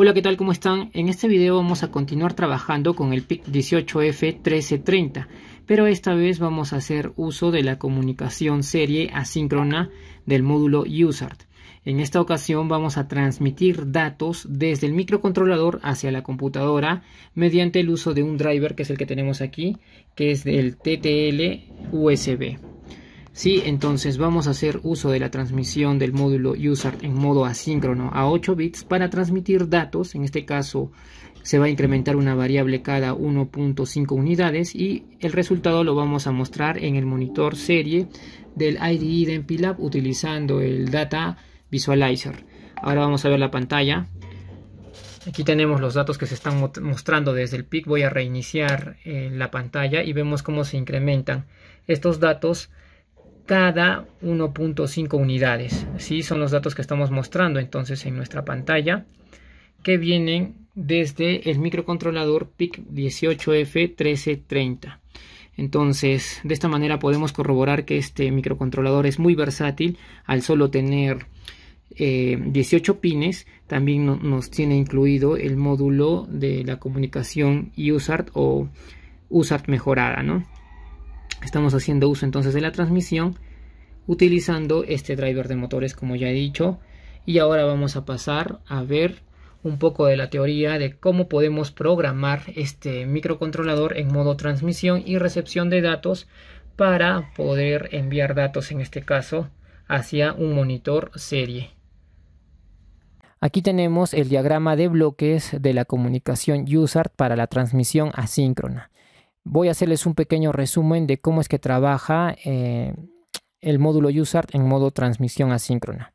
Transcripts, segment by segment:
Hola, ¿qué tal? ¿Cómo están? En este video vamos a continuar trabajando con el PIC 18F1330, pero esta vez vamos a hacer uso de la comunicación serie asíncrona del módulo USART. En esta ocasión vamos a transmitir datos desde el microcontrolador hacia la computadora mediante el uso de un driver que es el que tenemos aquí, que es del TTL USB. Sí, entonces vamos a hacer uso de la transmisión del módulo user en modo asíncrono a 8 bits para transmitir datos, en este caso se va a incrementar una variable cada 1.5 unidades y el resultado lo vamos a mostrar en el monitor serie del IDE de MPLAB utilizando el Data Visualizer. Ahora vamos a ver la pantalla. Aquí tenemos los datos que se están mostrando desde el PIC. Voy a reiniciar eh, la pantalla y vemos cómo se incrementan estos datos cada 1.5 unidades. ¿sí? Son los datos que estamos mostrando entonces en nuestra pantalla que vienen desde el microcontrolador PIC 18F1330. Entonces, de esta manera podemos corroborar que este microcontrolador es muy versátil al solo tener 18 eh, pines. También nos tiene incluido el módulo de la comunicación USART o USART mejorada, ¿no? estamos haciendo uso entonces de la transmisión utilizando este driver de motores como ya he dicho y ahora vamos a pasar a ver un poco de la teoría de cómo podemos programar este microcontrolador en modo transmisión y recepción de datos para poder enviar datos en este caso hacia un monitor serie. Aquí tenemos el diagrama de bloques de la comunicación USART para la transmisión asíncrona voy a hacerles un pequeño resumen de cómo es que trabaja eh, el módulo USART en modo transmisión asíncrona.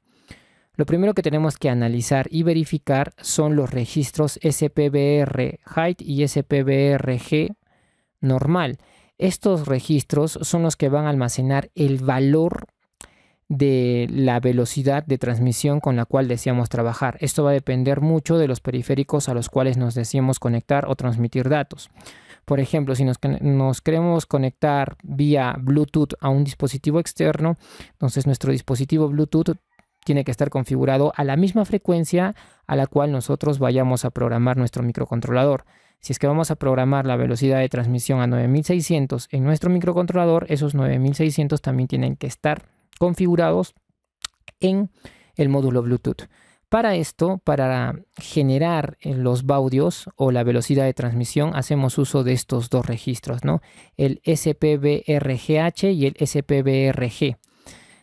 Lo primero que tenemos que analizar y verificar son los registros SPBR Height y SPBRG normal. Estos registros son los que van a almacenar el valor de la velocidad de transmisión con la cual deseamos trabajar. Esto va a depender mucho de los periféricos a los cuales nos deseamos conectar o transmitir datos. Por ejemplo, si nos, queremos conectar vía Bluetooth a un dispositivo externo, entonces nuestro dispositivo Bluetooth tiene que estar configurado a la misma frecuencia a la cual nosotros vayamos a programar nuestro microcontrolador. Si es que vamos a programar la velocidad de transmisión a 9600 en nuestro microcontrolador, esos 9600 también tienen que estar configurados en el módulo Bluetooth. Para esto, para generar eh, los baudios o la velocidad de transmisión, hacemos uso de estos dos registros, ¿no? El SPBRGH y el SPBRG.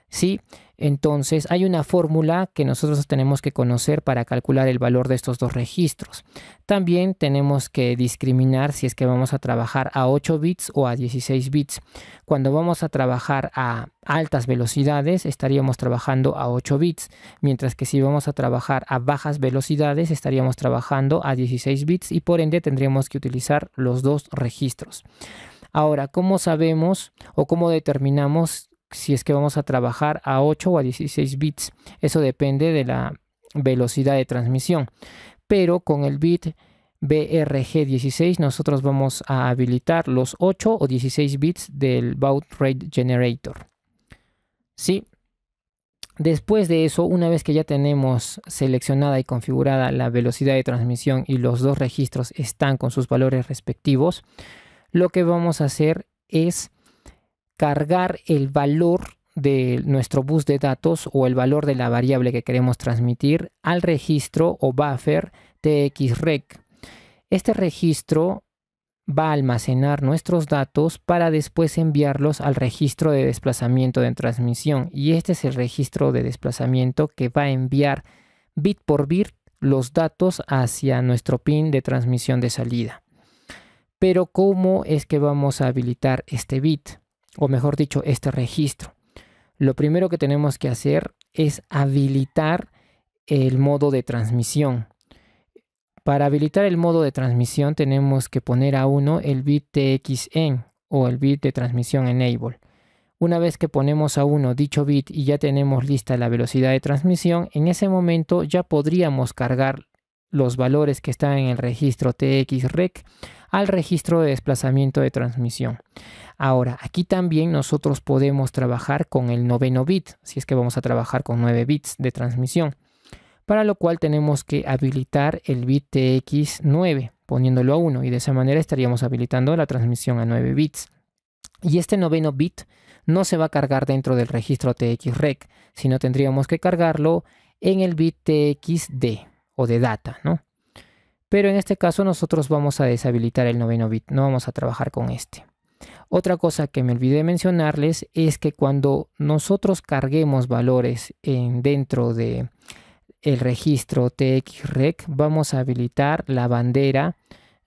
¿sí? Entonces hay una fórmula que nosotros tenemos que conocer para calcular el valor de estos dos registros. También tenemos que discriminar si es que vamos a trabajar a 8 bits o a 16 bits. Cuando vamos a trabajar a altas velocidades estaríamos trabajando a 8 bits, mientras que si vamos a trabajar a bajas velocidades estaríamos trabajando a 16 bits y por ende tendríamos que utilizar los dos registros. Ahora, ¿cómo sabemos o cómo determinamos si es que vamos a trabajar a 8 o a 16 bits. Eso depende de la velocidad de transmisión. Pero con el bit BRG16 nosotros vamos a habilitar los 8 o 16 bits del baud rate generator. ¿Sí? Después de eso, una vez que ya tenemos seleccionada y configurada la velocidad de transmisión y los dos registros están con sus valores respectivos, lo que vamos a hacer es cargar el valor de nuestro bus de datos o el valor de la variable que queremos transmitir al registro o buffer txrec. Este registro va a almacenar nuestros datos para después enviarlos al registro de desplazamiento de transmisión y este es el registro de desplazamiento que va a enviar bit por bit los datos hacia nuestro pin de transmisión de salida. Pero ¿cómo es que vamos a habilitar este bit? o mejor dicho, este registro. Lo primero que tenemos que hacer es habilitar el modo de transmisión. Para habilitar el modo de transmisión tenemos que poner a 1 el bit TXN o el bit de transmisión enable. Una vez que ponemos a uno dicho bit y ya tenemos lista la velocidad de transmisión, en ese momento ya podríamos cargar los valores que están en el registro TXREC al registro de desplazamiento de transmisión. Ahora, aquí también nosotros podemos trabajar con el noveno bit, si es que vamos a trabajar con 9 bits de transmisión, para lo cual tenemos que habilitar el bit TX9 poniéndolo a 1 y de esa manera estaríamos habilitando la transmisión a 9 bits. Y este noveno bit no se va a cargar dentro del registro TXREC, sino tendríamos que cargarlo en el bit TXD, o de data, ¿no? Pero en este caso nosotros vamos a deshabilitar el noveno bit, no vamos a trabajar con este. Otra cosa que me olvidé mencionarles es que cuando nosotros carguemos valores en, dentro de el registro TXREC vamos a habilitar la bandera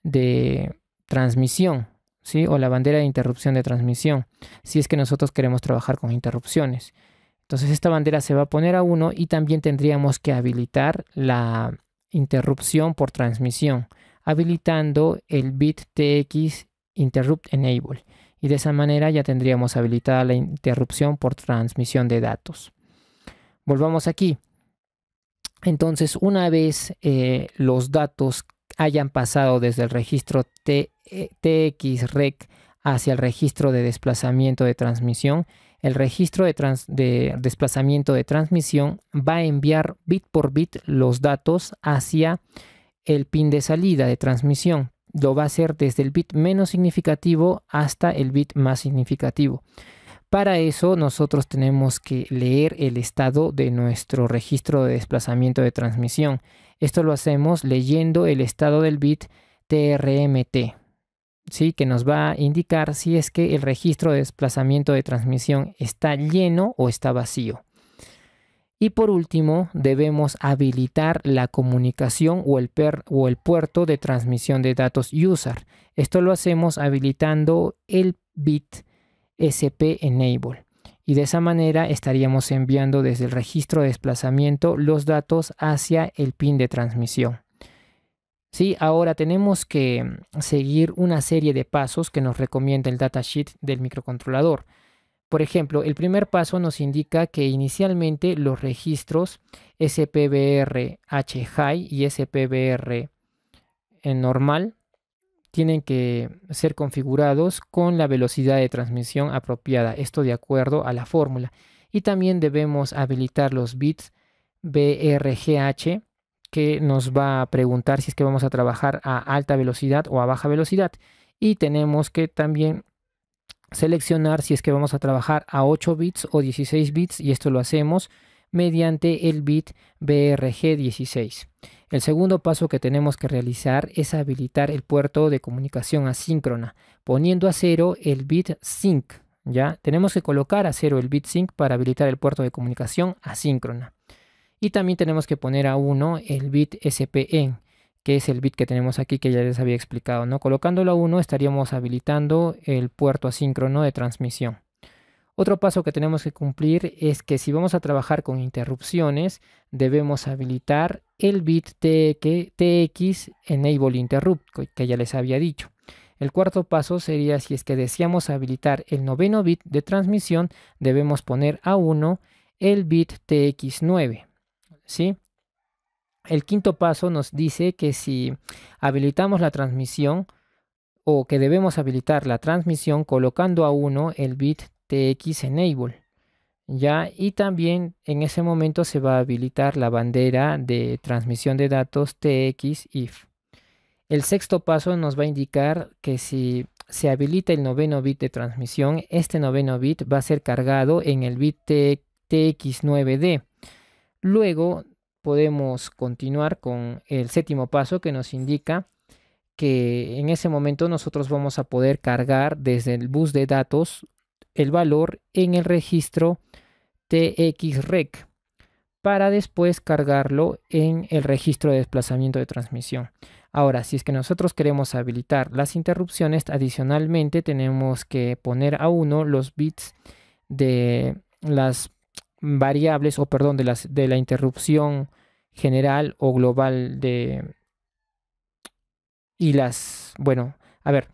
de transmisión, ¿sí? O la bandera de interrupción de transmisión, si es que nosotros queremos trabajar con interrupciones. Entonces esta bandera se va a poner a 1 y también tendríamos que habilitar la interrupción por transmisión, habilitando el bit TX Interrupt Enable. Y de esa manera ya tendríamos habilitada la interrupción por transmisión de datos. Volvamos aquí. Entonces, una vez eh, los datos hayan pasado desde el registro eh, rec hacia el registro de desplazamiento de transmisión, el registro de, desplazamiento de transmisión va a enviar bit por bit los datos hacia el pin de salida de transmisión. Lo va a hacer desde el bit menos significativo hasta el bit más significativo. Para eso nosotros tenemos que leer el estado de nuestro registro de desplazamiento de transmisión. Esto lo hacemos leyendo el estado del bit TRMT. ¿sí? que nos va a indicar si es que el registro de desplazamiento de transmisión está lleno o está vacío. Y por último, debemos habilitar la comunicación o el, o el puerto de transmisión de datos user. Esto lo hacemos habilitando el bit SP enable. Y de esa manera estaríamos enviando desde el registro de desplazamiento los datos hacia el pin de transmisión. Ahora tenemos que seguir una serie de pasos que nos recomienda el datasheet del microcontrolador. Por ejemplo, el primer paso nos indica que inicialmente los registros SPBR High y SPBR eh, normal tienen que ser configurados con la velocidad de transmisión apropiada, esto de acuerdo a la fórmula. Y también debemos habilitar los bits BRGH que nos va a preguntar si es que vamos a trabajar a alta velocidad o a baja velocidad. Y tenemos que también seleccionar si es que vamos a trabajar a 8 bits o 16 bits y esto lo hacemos mediante el bit BRG16. El segundo paso que tenemos que realizar es habilitar el puerto de comunicación asíncrona poniendo a cero el bit sync. Ya tenemos que colocar a cero el bit sync para habilitar el puerto de comunicación asíncrona. Y también tenemos que poner a 1 el bit SPN, e, que es el bit que tenemos aquí que ya les había explicado. ¿no? Colocándolo a 1 estaríamos habilitando el puerto asíncrono de transmisión. Otro paso que tenemos que cumplir es que si vamos a trabajar con interrupciones, debemos habilitar el bit TX Enable Interrupt, que ya les había dicho. El cuarto paso sería si es que deseamos habilitar el noveno bit de transmisión, debemos poner a 1 el bit TX9. ¿sí? El quinto paso nos dice que si habilitamos la transmisión o que debemos habilitar la transmisión colocando a uno el bit TX enable. ¿ya? Y también en ese momento se va a habilitar la bandera de transmisión de datos TX if. El sexto paso nos va a indicar que si se habilita el noveno bit de transmisión, este noveno bit va a ser cargado en el bit TX9D Luego podemos continuar con el séptimo paso que nos indica que en ese momento nosotros vamos a poder cargar desde el bus de datos el valor en el registro TXREC para después cargarlo en el registro de desplazamiento de transmisión. Ahora, si es que nosotros queremos habilitar las interrupciones, adicionalmente tenemos que poner a uno los bits de las variables o perdón de, las, de la interrupción general o global de y las bueno a ver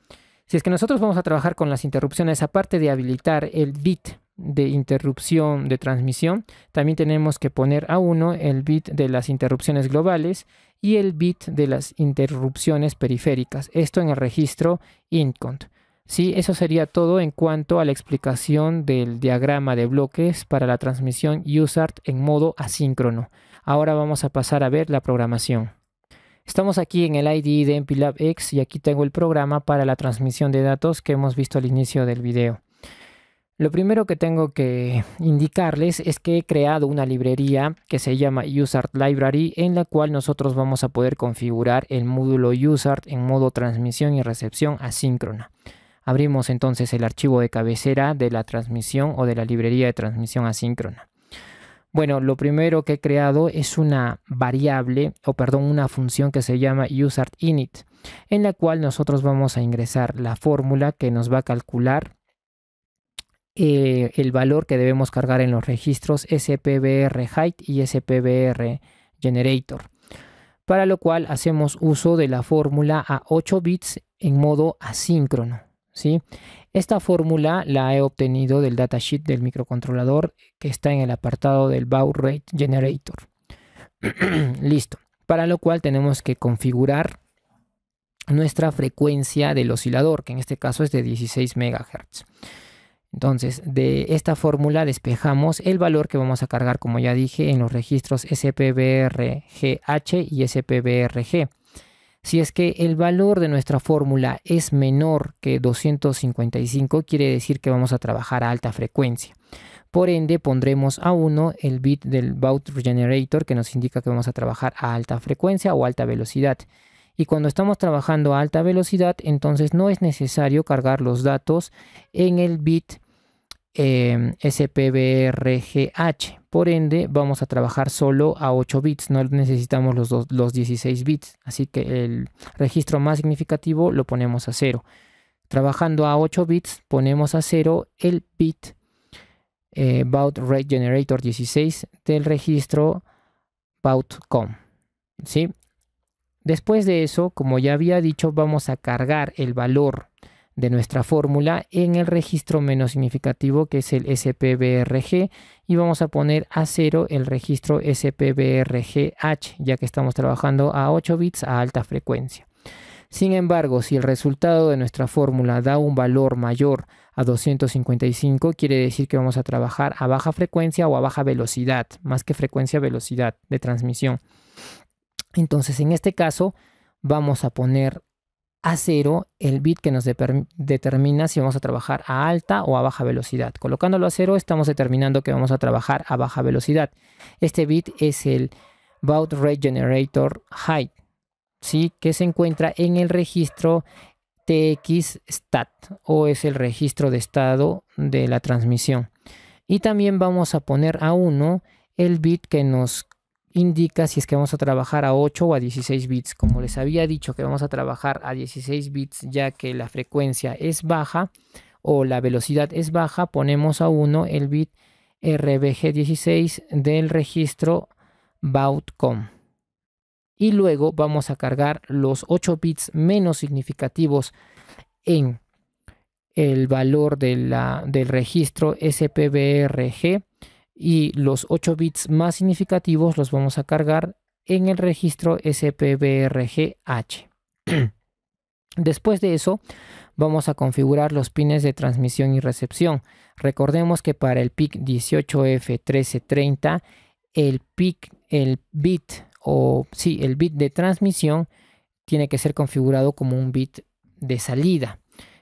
si es que nosotros vamos a trabajar con las interrupciones aparte de habilitar el bit de interrupción de transmisión también tenemos que poner a uno el bit de las interrupciones globales y el bit de las interrupciones periféricas esto en el registro incont Sí, eso sería todo en cuanto a la explicación del diagrama de bloques para la transmisión USART en modo asíncrono. Ahora vamos a pasar a ver la programación. Estamos aquí en el IDE de MPLAB X y aquí tengo el programa para la transmisión de datos que hemos visto al inicio del video. Lo primero que tengo que indicarles es que he creado una librería que se llama USART Library en la cual nosotros vamos a poder configurar el módulo USART en modo transmisión y recepción asíncrona. Abrimos entonces el archivo de cabecera de la transmisión o de la librería de transmisión asíncrona. Bueno, lo primero que he creado es una variable, o perdón, una función que se llama userInit, en la cual nosotros vamos a ingresar la fórmula que nos va a calcular eh, el valor que debemos cargar en los registros SPBR Height y SPBR Generator. Para lo cual hacemos uso de la fórmula a 8 bits en modo asíncrono. Esta fórmula la he obtenido del datasheet del microcontrolador que está en el apartado del baud rate generator. Listo. Para lo cual tenemos que configurar nuestra frecuencia del oscilador, que en este caso es de 16 MHz. Entonces, de esta fórmula despejamos el valor que vamos a cargar, como ya dije, en los registros SPBRGH y SPBRG. Si es que el valor de nuestra fórmula es menor que 255, quiere decir que vamos a trabajar a alta frecuencia. Por ende, pondremos a 1 el bit del Bout Generator que nos indica que vamos a trabajar a alta frecuencia o alta velocidad. Y cuando estamos trabajando a alta velocidad, entonces no es necesario cargar los datos en el bit Em, SPBRGH. Por ende, vamos a trabajar solo a 8 bits, no necesitamos los, los 16 bits. Así que el registro más significativo lo ponemos a 0. Trabajando a 8 bits, ponemos a 0 el bit eh, baud rate generator 16 del registro baud.com. ¿sí? Después de eso, como ya había dicho, vamos a cargar el valor de nuestra fórmula en el registro menos significativo que es el SPBRG y vamos a poner a cero el registro SPBRGH ya que estamos trabajando a 8 bits a alta frecuencia. Sin embargo, si el resultado de nuestra fórmula da un valor mayor a 255, quiere decir que vamos a trabajar a baja frecuencia o a baja velocidad, más que frecuencia, velocidad de transmisión. Entonces, en este caso, vamos a poner a cero el bit que nos determina si vamos a trabajar a alta o a baja velocidad. Colocándolo a cero estamos determinando que vamos a trabajar a baja velocidad. Este bit es el baud rate generator height, ¿sí? que se encuentra en el registro TXstat, stat o es el registro de estado de la transmisión. Y también vamos a poner a 1 el bit que nos indica si es que vamos a trabajar a 8 o a 16 bits. Como les había dicho que vamos a trabajar a 16 bits ya que la frecuencia es baja o la velocidad es baja, ponemos a 1 el bit RBG16 del registro BAUTCOM. Y luego vamos a cargar los 8 bits menos significativos en el valor del registro SPBRG y los 8 bits más significativos los vamos a cargar en el registro SPBRGH. Después de eso, vamos a configurar los pines de transmisión y recepción. Recordemos que para el PIC 18F1330, el PIC, el bit o sí, el bit de transmisión tiene que ser configurado como un bit de salida.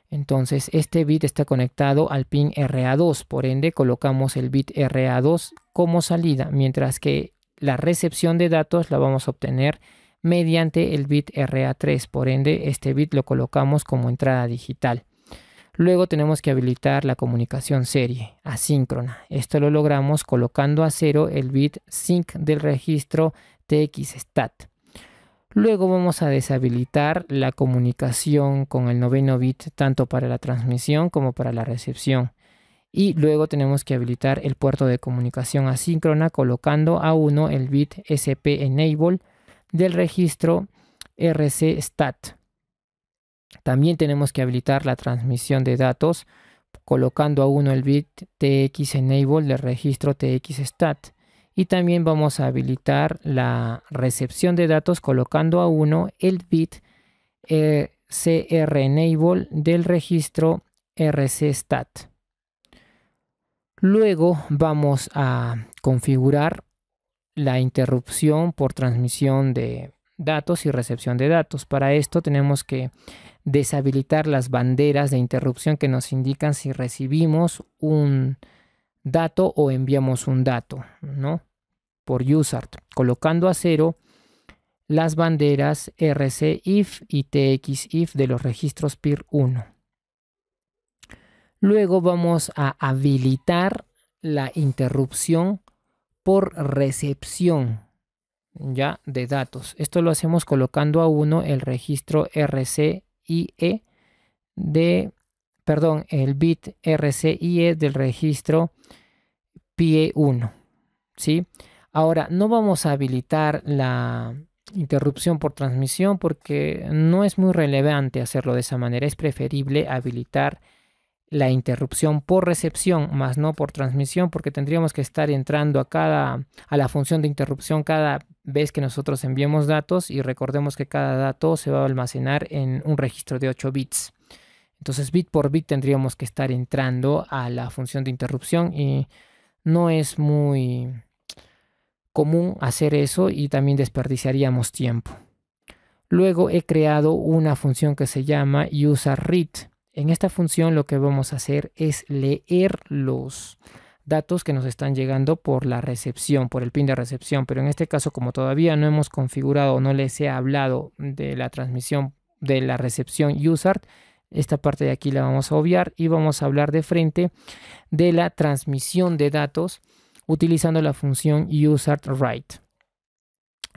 Entonces este bit está conectado al pin RA2, por ende colocamos el bit RA2 como salida, mientras que la recepción de datos la vamos a obtener mediante el bit RA3, por ende este bit lo colocamos como entrada digital. Luego tenemos que habilitar la comunicación serie, asíncrona. Esto lo logramos colocando a cero el bit sync del registro TXSTAT. Luego vamos a deshabilitar la comunicación con el noveno bit tanto para la transmisión como para la recepción. Y luego tenemos que habilitar el puerto de comunicación asíncrona colocando a uno el bit SP Enable del registro RC Stat. También tenemos que habilitar la transmisión de datos colocando a uno el bit TX Enable del registro TX Stat y también vamos a habilitar la recepción de datos colocando a uno el bit eh, CR enable del registro RCStat. Luego vamos a configurar la interrupción por transmisión de datos y recepción de datos. Para esto tenemos que deshabilitar las banderas de interrupción que nos indican si recibimos un dato o enviamos un dato, ¿no? por USART, colocando a cero las banderas RCIF y TXIF de los registros PIR 1. Luego vamos a habilitar la interrupción por recepción ya de datos. Esto lo hacemos colocando a 1 el registro RCIE de perdón, el bit RCIE del registro PIE1, ¿sí? Ahora, no vamos a habilitar la interrupción por transmisión porque no es muy relevante hacerlo de esa manera. Es preferible habilitar la interrupción por recepción, más no por transmisión, porque tendríamos que estar entrando a cada a la función de interrupción cada vez que nosotros enviemos datos y recordemos que cada dato se va a almacenar en un registro de 8 bits. Entonces, bit por bit tendríamos que estar entrando a la función de interrupción y no es muy común hacer eso y también desperdiciaríamos tiempo. Luego he creado una función que se llama userRead. En esta función lo que vamos a hacer es leer los datos que nos están llegando por la recepción, por el pin de recepción, pero en este caso como todavía no hemos configurado o no les he hablado de la transmisión de la recepción user, esta parte de aquí la vamos a obviar y vamos a hablar de frente de la transmisión de datos utilizando la función userWrite.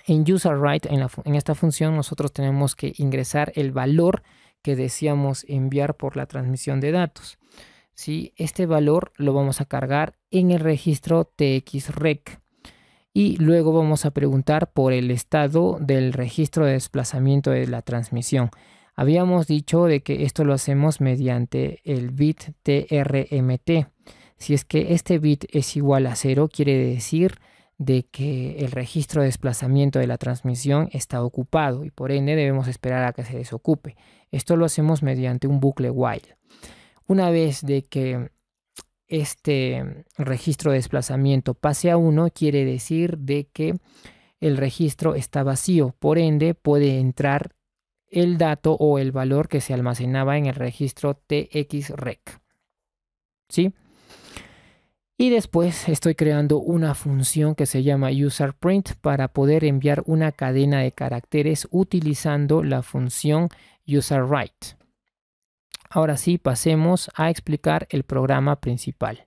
En userWrite, en, en esta función, nosotros tenemos que ingresar el valor que deseamos enviar por la transmisión de datos. Este valor lo vamos a cargar en el registro TXREC y luego vamos a preguntar por el estado del registro de desplazamiento de la transmisión. Habíamos dicho de que esto lo hacemos mediante el bit TRMT. Si es que este bit es igual a 0, quiere decir de que el registro de desplazamiento de la transmisión está ocupado y por ende debemos esperar a que se desocupe. Esto lo hacemos mediante un bucle while. Una vez de que este registro de desplazamiento pase a 1, quiere decir de que el registro está vacío, por ende puede entrar el dato o el valor que se almacenaba en el registro TXREC. ¿Sí? Y después estoy creando una función que se llama userPrint para poder enviar una cadena de caracteres utilizando la función userWrite. Ahora sí, pasemos a explicar el programa principal.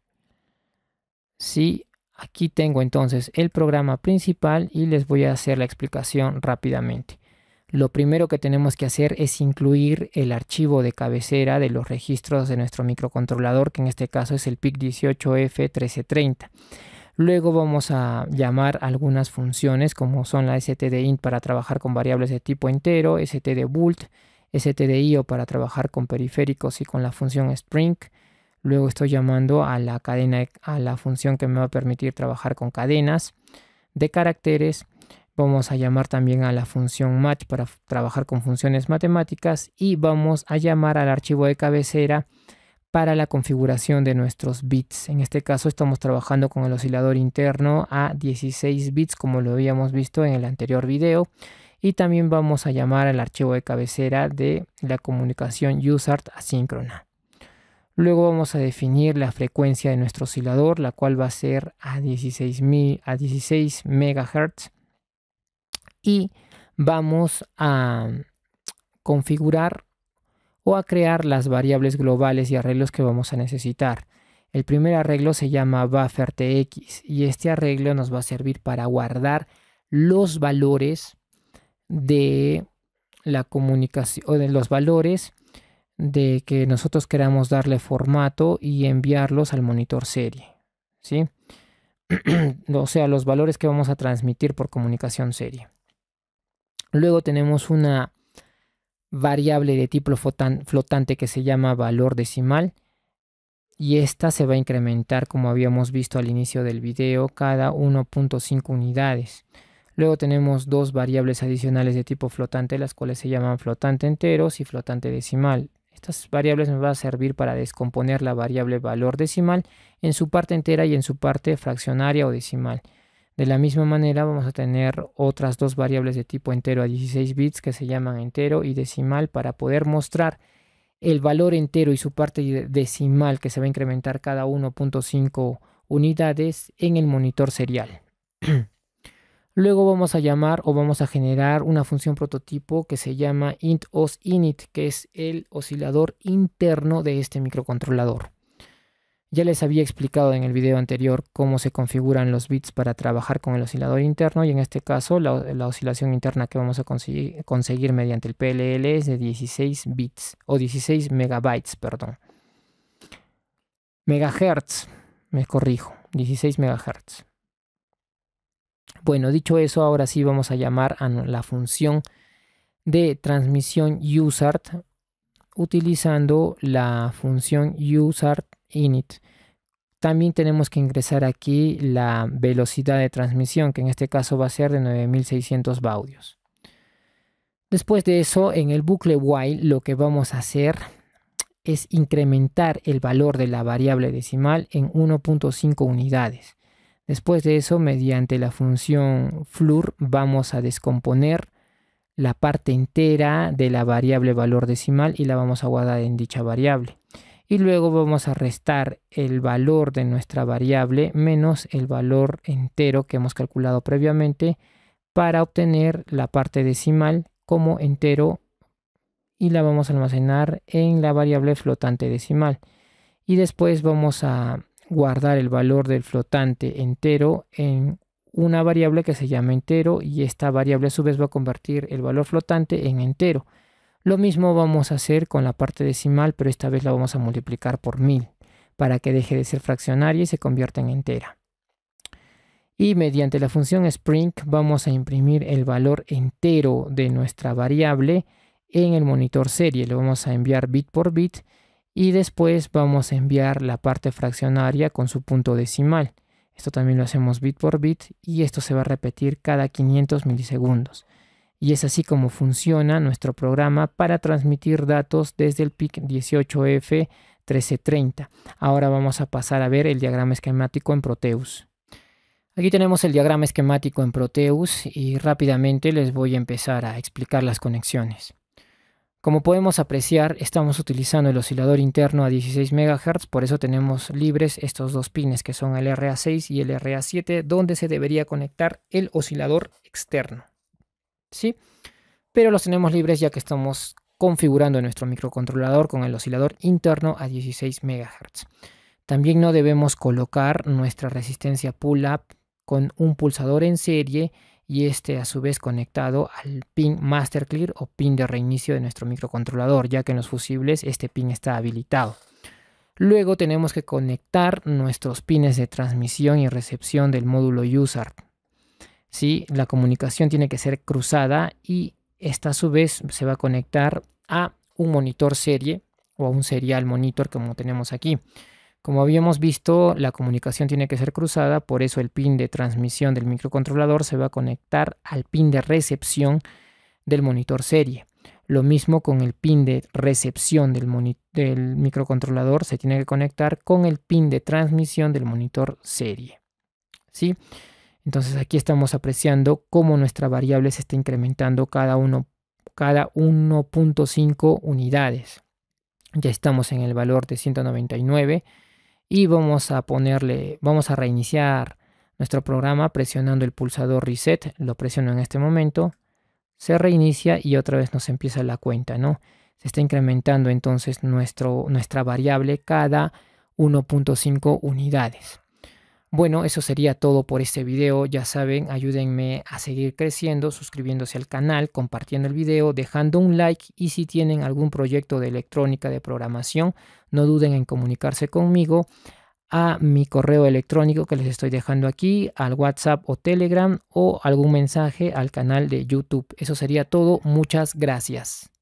Sí, aquí tengo entonces el programa principal y les voy a hacer la explicación rápidamente lo primero que tenemos que hacer es incluir el archivo de cabecera de los registros de nuestro microcontrolador, que en este caso es el PIC18F1330. Luego vamos a llamar algunas funciones como son la stdInt para trabajar con variables de tipo entero, stdBult, stdIO para trabajar con periféricos y con la función spring, Luego estoy llamando a la cadena a la función que me va a permitir trabajar con cadenas de caracteres Vamos a llamar también a la función match para trabajar con funciones matemáticas y vamos a llamar al archivo de cabecera para la configuración de nuestros bits. En este caso estamos trabajando con el oscilador interno a 16 bits como lo habíamos visto en el anterior video y también vamos a llamar al archivo de cabecera de la comunicación USART asíncrona. Luego vamos a definir la frecuencia de nuestro oscilador, la cual va a ser a 16, a 16 MHz y vamos a configurar o a crear las variables globales y arreglos que vamos a necesitar. El primer arreglo se llama BufferTx y este arreglo nos va a servir para guardar los valores de la comunicación o de los valores de que nosotros queramos darle formato y enviarlos al monitor serie, ¿sí? o sea, los valores que vamos a transmitir por comunicación serie. Luego tenemos una variable de tipo flotante que se llama valor decimal y esta se va a incrementar como habíamos visto al inicio del video cada 1.5 unidades. Luego tenemos dos variables adicionales de tipo flotante, las cuales se llaman flotante enteros y flotante decimal. Estas variables nos van a servir para descomponer la variable valor decimal en su parte entera y en su parte fraccionaria o decimal. De la misma manera vamos a tener otras dos variables de tipo entero a 16 bits que se llaman entero y decimal para poder mostrar el valor entero y su parte decimal que se va a incrementar cada 1.5 unidades en el monitor serial. Luego vamos a llamar o vamos a generar una función prototipo que se llama int os init que es el oscilador interno de este microcontrolador. Ya les había explicado en el video anterior cómo se configuran los bits para trabajar con el oscilador interno y en este caso la, oscilación interna que vamos a conseguir, conseguir, mediante el PLL es de 16 bits o 16 megabytes, perdón. Megahertz, me corrijo, 16 megahertz. Bueno, dicho eso, ahora sí vamos a llamar a la función de transmisión USART utilizando la función USART init. También tenemos que ingresar aquí la velocidad de transmisión, que en este caso va a ser de 9600 baudios. Después de eso, en el bucle while lo que vamos a hacer es incrementar el valor de la variable decimal en 1.5 unidades. Después de eso, mediante la función flur, vamos a descomponer la parte entera de la variable valor decimal y la vamos a guardar en dicha variable y luego vamos a restar el valor de nuestra variable menos el valor entero que hemos calculado previamente para obtener la parte decimal como entero y la vamos a almacenar en la variable flotante decimal y después vamos a guardar el valor del flotante entero en una variable que se llama entero y esta variable a su vez va a convertir el valor flotante en entero lo mismo vamos a hacer con la parte decimal, pero esta vez la vamos a multiplicar por 1000 para que deje de ser fraccionaria y se convierta en entera. Y mediante la función Spring vamos a imprimir el valor entero de nuestra variable en el monitor serie. Lo vamos a enviar bit por bit y después vamos a enviar la parte fraccionaria con su punto decimal. Esto también lo hacemos bit por bit y esto se va a repetir cada 500 milisegundos y es así como funciona nuestro programa para transmitir datos desde el PIC 18F 1330. Ahora vamos a pasar a ver el diagrama esquemático en Proteus. Aquí tenemos el diagrama esquemático en Proteus y rápidamente les voy a empezar a explicar las conexiones. Como podemos apreciar, estamos utilizando el oscilador interno a 16 MHz, por eso tenemos libres estos dos pines que son el RA6 y el RA7, donde se debería conectar el oscilador externo. ¿sí? Pero los tenemos libres ya que estamos configurando nuestro microcontrolador con el oscilador interno a 16 MHz. También no debemos colocar nuestra resistencia pull-up con un pulsador en serie y este a su vez conectado al pin master clear o pin de reinicio de nuestro microcontrolador, ya que en los fusibles este pin está habilitado. Luego tenemos que conectar nuestros pines de transmisión y recepción del módulo user la comunicación tiene que ser cruzada y esta a su vez se va a conectar a un monitor serie o a un serial monitor como tenemos aquí. Como habíamos visto, la comunicación tiene que ser cruzada, por eso el pin de transmisión del microcontrolador se va a conectar al pin de recepción del monitor serie. Lo mismo con el pin de recepción del, del microcontrolador se tiene que conectar con el pin de transmisión del monitor serie. ¿Sí? Entonces aquí estamos apreciando cómo nuestra variable se está incrementando cada, uno, cada 1.5 unidades. Ya estamos en el valor de 199 y vamos a ponerle, vamos a reiniciar nuestro programa presionando el pulsador reset, lo presiono en este momento, se reinicia y otra vez nos empieza la cuenta, ¿no? Se está incrementando entonces nuestro, nuestra variable cada 1.5 unidades. Bueno, eso sería todo por este video. Ya saben, ayúdenme a seguir creciendo, suscribiéndose al canal, compartiendo el video, dejando un like y si tienen algún proyecto de electrónica de programación, no duden en comunicarse conmigo a mi correo electrónico que les estoy dejando aquí, al WhatsApp o Telegram o algún mensaje al canal de YouTube. Eso sería todo. Muchas gracias.